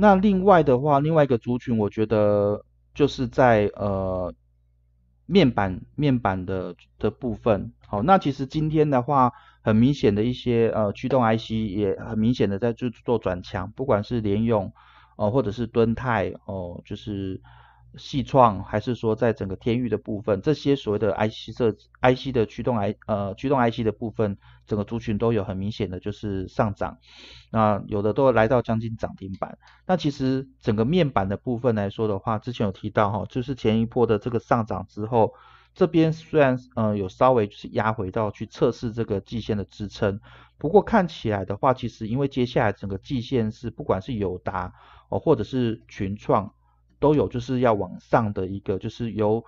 那另外的话，另外一个族群，我觉得就是在呃面板面板的的部分，好，那其实今天的话，很明显的一些呃驱动 IC 也很明显的在做做转强，不管是联用哦，或者是敦泰哦，就是。系创还是说在整个天域的部分，这些所谓的 IC 设 IC 的驱动 I 呃驱动 IC 的部分，整个族群都有很明显的就是上涨，那有的都来到将近涨停板。那其实整个面板的部分来说的话，之前有提到哈，就是前一波的这个上涨之后，这边虽然嗯有稍微就是压回到去测试这个季线的支撑，不过看起来的话，其实因为接下来整个季线是不管是友达哦或者是群创。都有，就是要往上的一个，就是由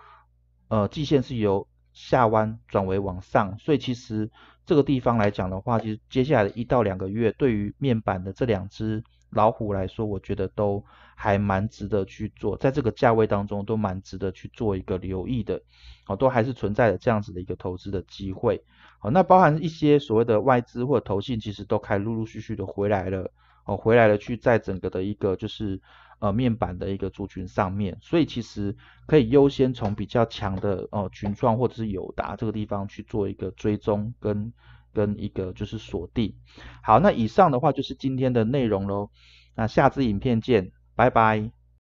呃季线是由下弯转为往上，所以其实这个地方来讲的话，其实接下来一到两个月，对于面板的这两只老虎来说，我觉得都还蛮值得去做，在这个价位当中都蛮值得去做一个留意的，哦，都还是存在的这样子的一个投资的机会，好，那包含一些所谓的外资或者投信，其实都开陆陆续续的回来了。哦，回来了，去在整个的一个就是呃面板的一个族群上面，所以其实可以优先从比较强的呃群创或者是友达这个地方去做一个追踪跟跟一个就是锁定。好，那以上的话就是今天的内容喽，那下支影片见，拜拜。